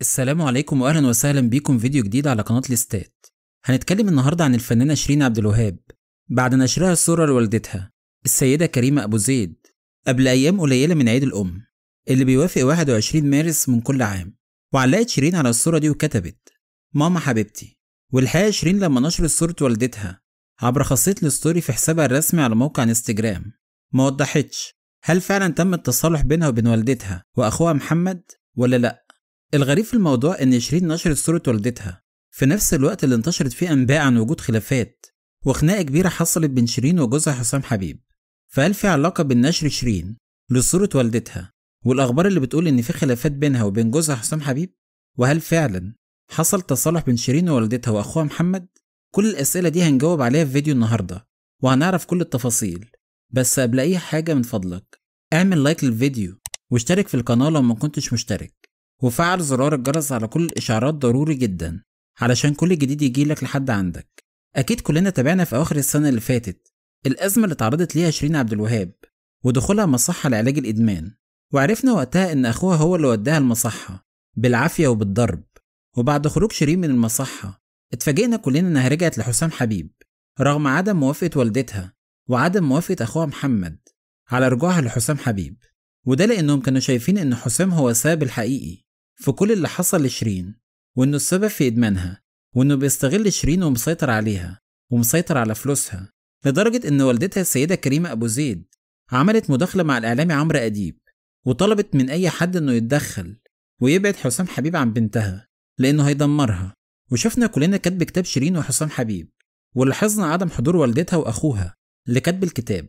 السلام عليكم واهلا وسهلا بيكم فيديو جديد على قناه ليستات هنتكلم النهارده عن الفنانه شيرين عبد الوهاب بعد نشرها صوره لوالدتها السيده كريمه ابو زيد قبل ايام قليله من عيد الام اللي بيوافق 21 مارس من كل عام وعلقت شيرين على الصوره دي وكتبت ماما حبيبتي والحقيقه شيرين لما نشرت صوره والدتها عبر خاصيه الستوري في حسابها الرسمي على موقع انستجرام ما وضحتش هل فعلا تم التصالح بينها وبين والدتها واخوها محمد ولا لأ الغريب في الموضوع إن شيرين نشرت صورة والدتها في نفس الوقت اللي انتشرت فيه أنباء عن وجود خلافات وخناقة كبيرة حصلت بين شيرين وجوزها حسام حبيب فهل في علاقة بين نشر شيرين لصورة والدتها والأخبار اللي بتقول إن في خلافات بينها وبين جوزها حسام حبيب وهل فعلا حصل تصالح بين شيرين ووالدتها وأخوها محمد كل الأسئلة دي هنجاوب عليها في فيديو النهاردة وهنعرف كل التفاصيل بس قبل أي حاجة من فضلك اعمل لايك للفيديو واشترك في القناة لو ما كنتش مشترك وفعل زرار الجرس على كل الإشعارات ضروري جدا علشان كل جديد يجيلك لحد عندك أكيد كلنا تابعنا في أواخر السنة اللي فاتت الأزمة اللي تعرضت ليها شيرين عبد الوهاب ودخولها مصحة لعلاج الإدمان وعرفنا وقتها إن أخوها هو اللي وداها المصحة بالعافية وبالضرب وبعد خروج شيرين من المصحة اتفاجئنا كلنا إنها رجعت لحسام حبيب رغم عدم موافقة والدتها وعدم موافقة أخوها محمد على رجوعها لحسام حبيب وده لأنهم كانوا شايفين إن حسام هو السبب الحقيقي في كل اللي حصل لشيرين وإنه السبب في إدمانها وإنه بيستغل شيرين ومسيطر عليها ومسيطر على فلوسها لدرجة إن والدتها السيدة كريمة أبو زيد عملت مداخلة مع الإعلامي عمرو أديب وطلبت من أي حد إنه يتدخل ويبعد حسام حبيب عن بنتها لأنه هيدمرها وشفنا كلنا كاتب كتاب شيرين وحسام حبيب ولاحظنا عدم حضور والدتها وأخوها لكتب الكتاب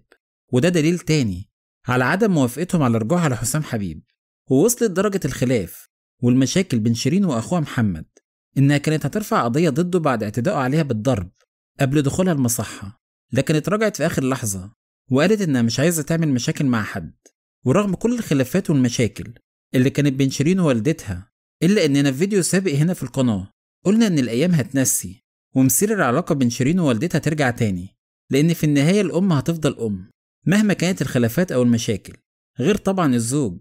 وده دليل تاني على عدم موافقتهم على رجوعها لحسام حبيب ووصلت درجة الخلاف والمشاكل بين شيرين وأخوها محمد إنها كانت هترفع قضية ضده بعد اعتدائه عليها بالضرب قبل دخولها المصحة لكن اتراجعت في آخر لحظة وقالت إنها مش عايزة تعمل مشاكل مع حد ورغم كل الخلافات والمشاكل اللي كانت بين شيرين ووالدتها إلا إننا في فيديو سابق هنا في القناة قلنا إن الأيام هتنسي ومسير العلاقة بين شيرين ووالدتها ترجع تاني لأن في النهاية الأم هتفضل أم مهما كانت الخلافات أو المشاكل غير طبعا الزوج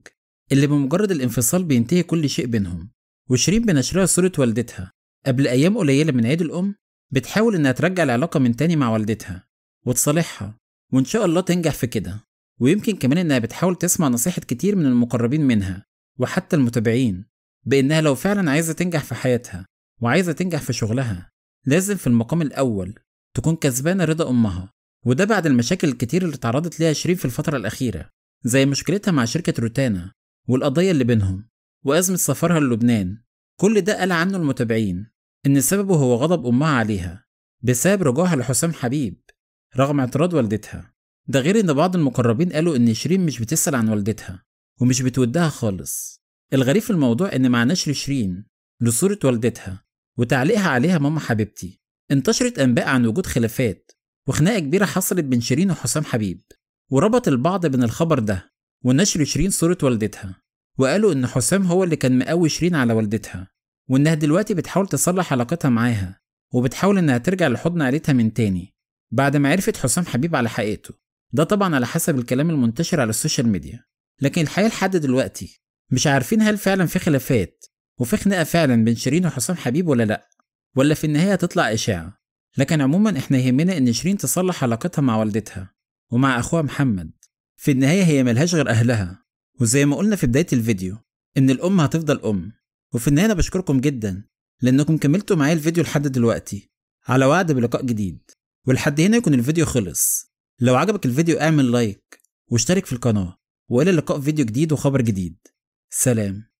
اللي بمجرد الانفصال بينتهي كل شيء بينهم وشيرين بنشرها صورة والدتها قبل أيام قليلة من عيد الأم بتحاول إنها ترجع العلاقة من تاني مع والدتها وتصالحها وإن شاء الله تنجح في كده ويمكن كمان إنها بتحاول تسمع نصيحة كتير من المقربين منها وحتى المتابعين بإنها لو فعلا عايزة تنجح في حياتها وعايزة تنجح في شغلها لازم في المقام الأول تكون كسبانة رضا أمها وده بعد المشاكل الكتير اللي اتعرضت ليها شيرين في الفترة الأخيرة زي مشكلتها مع شركة روتانا والقضية اللي بينهم وأزمة سفرها للبنان كل ده قال عنه المتابعين إن سببه هو غضب أمها عليها بسبب رجوعها لحسام حبيب رغم اعتراض والدتها ده غير إن بعض المقربين قالوا إن شيرين مش بتسأل عن والدتها ومش بتودها خالص الغريب في الموضوع إن مع نشر شيرين لصورة والدتها وتعليقها عليها ماما حبيبتي انتشرت أنباء عن وجود خلافات وخناقة كبيرة حصلت بين شيرين وحسام حبيب وربط البعض بين الخبر ده ونشر شيرين صورة والدتها وقالوا إن حسام هو اللي كان مقوي شيرين على والدتها وإنها دلوقتي بتحاول تصلح علاقتها معاها وبتحاول إنها ترجع لحضن عيلتها من تاني بعد ما عرفت حسام حبيب على حقيقته ده طبعا على حسب الكلام المنتشر على السوشيال ميديا لكن الحقيقة لحد دلوقتي مش عارفين هل فعلا في خلافات وفي خناقة فعلا بين شيرين وحسام حبيب ولا لأ ولا في النهاية هتطلع إشاعة لكن عموما احنا يهمنا إن شيرين تصلح علاقتها مع والدتها ومع أخوها محمد في النهاية هي ملهاش غير أهلها وزي ما قلنا في بداية الفيديو إن الأم هتفضل أم وفي النهاية أنا بشكركم جدا لأنكم كملتوا معايا الفيديو لحد دلوقتي على وعد بلقاء جديد ولحد هنا يكون الفيديو خلص لو عجبك الفيديو اعمل لايك واشترك في القناة وإلى اللقاء فيديو جديد وخبر جديد سلام